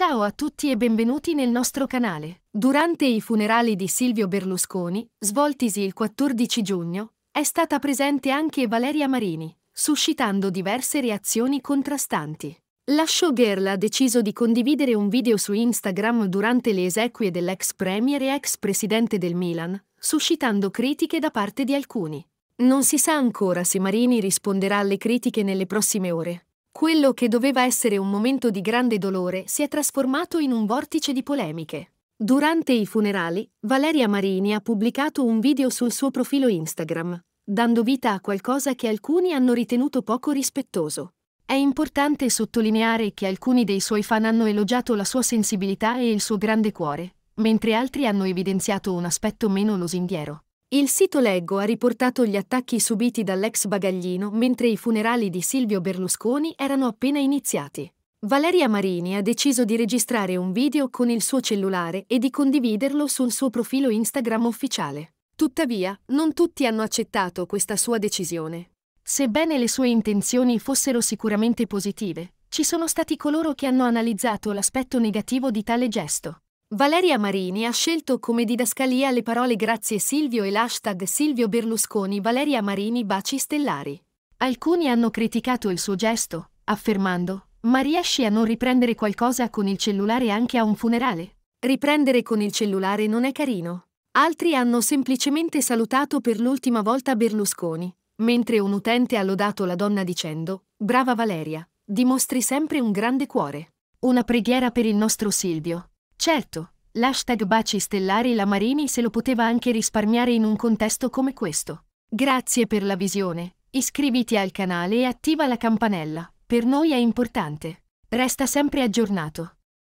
Ciao a tutti e benvenuti nel nostro canale. Durante i funerali di Silvio Berlusconi, svoltisi il 14 giugno, è stata presente anche Valeria Marini, suscitando diverse reazioni contrastanti. La showgirl ha deciso di condividere un video su Instagram durante le esequie dell'ex premier e ex presidente del Milan, suscitando critiche da parte di alcuni. Non si sa ancora se Marini risponderà alle critiche nelle prossime ore, quello che doveva essere un momento di grande dolore si è trasformato in un vortice di polemiche. Durante i funerali, Valeria Marini ha pubblicato un video sul suo profilo Instagram, dando vita a qualcosa che alcuni hanno ritenuto poco rispettoso. È importante sottolineare che alcuni dei suoi fan hanno elogiato la sua sensibilità e il suo grande cuore, mentre altri hanno evidenziato un aspetto meno lusinghiero. Il sito Leggo ha riportato gli attacchi subiti dall'ex bagaglino mentre i funerali di Silvio Berlusconi erano appena iniziati. Valeria Marini ha deciso di registrare un video con il suo cellulare e di condividerlo sul suo profilo Instagram ufficiale. Tuttavia, non tutti hanno accettato questa sua decisione. Sebbene le sue intenzioni fossero sicuramente positive, ci sono stati coloro che hanno analizzato l'aspetto negativo di tale gesto. Valeria Marini ha scelto come didascalia le parole grazie Silvio e l'hashtag Silvio Berlusconi Valeria Marini baci stellari. Alcuni hanno criticato il suo gesto, affermando ma riesci a non riprendere qualcosa con il cellulare anche a un funerale? Riprendere con il cellulare non è carino. Altri hanno semplicemente salutato per l'ultima volta Berlusconi, mentre un utente ha lodato la donna dicendo Brava Valeria, dimostri sempre un grande cuore. Una preghiera per il nostro Silvio, Certo, l'hashtag baci stellari Lamarini se lo poteva anche risparmiare in un contesto come questo. Grazie per la visione, iscriviti al canale e attiva la campanella, per noi è importante. Resta sempre aggiornato.